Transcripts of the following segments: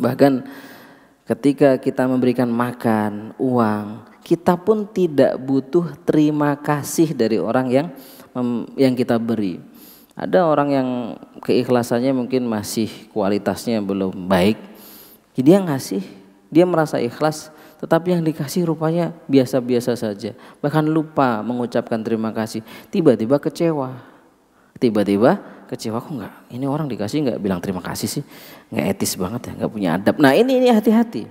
Bahkan ketika kita memberikan makan, uang, kita pun tidak butuh terima kasih dari orang yang yang kita beri. Ada orang yang keikhlasannya mungkin masih kualitasnya belum baik. Jadi yang ngasih, dia merasa ikhlas, tetapi yang dikasih rupanya biasa-biasa saja. Bahkan lupa mengucapkan terima kasih. Tiba-tiba kecewa. Tiba-tiba kecewa kok nggak ini orang dikasih nggak bilang terima kasih sih nggak etis banget ya nggak punya adab nah ini ini hati-hati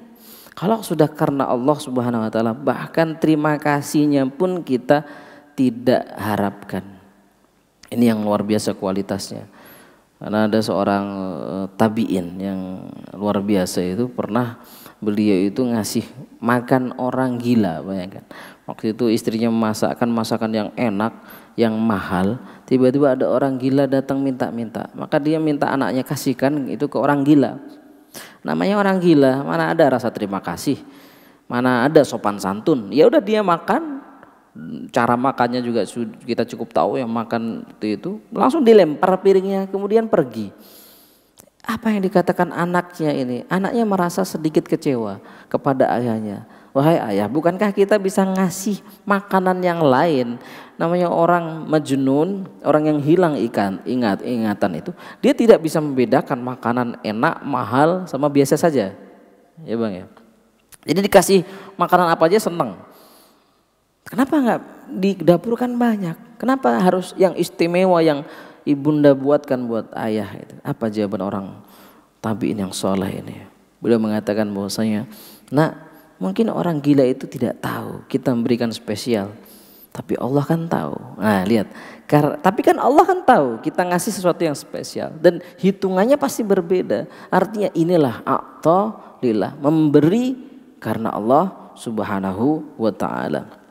kalau sudah karena Allah Subhanahu wa taala bahkan terima kasihnya pun kita tidak harapkan ini yang luar biasa kualitasnya karena ada seorang eh, tabiin yang luar biasa itu pernah beliau itu ngasih makan orang gila bayangkan waktu itu istrinya memasakkan masakan yang enak yang mahal tiba-tiba ada orang gila datang minta-minta maka dia minta anaknya kasihkan itu ke orang gila namanya orang gila mana ada rasa terima kasih mana ada sopan santun ya udah dia makan cara makannya juga kita cukup tahu yang makan itu itu langsung dilempar piringnya kemudian pergi apa yang dikatakan anaknya ini? Anaknya merasa sedikit kecewa kepada ayahnya. Wahai ayah, bukankah kita bisa ngasih makanan yang lain? Namanya orang majnun, orang yang hilang ikan, ingat ingatan itu. Dia tidak bisa membedakan makanan enak, mahal sama biasa saja. Ya Bang ya. Jadi dikasih makanan apa aja seneng. Kenapa enggak di dapur kan banyak? Kenapa harus yang istimewa yang ibunda buatkan buat ayah itu. Apa jawaban orang tabiin yang soleh ini? Beliau mengatakan bahwasanya, nak mungkin orang gila itu tidak tahu kita memberikan spesial. Tapi Allah kan tahu. Nah lihat, Kar tapi kan Allah kan tahu kita ngasih sesuatu yang spesial. Dan hitungannya pasti berbeda. Artinya inilah atau lillah. Memberi karena Allah subhanahu wa ta'ala.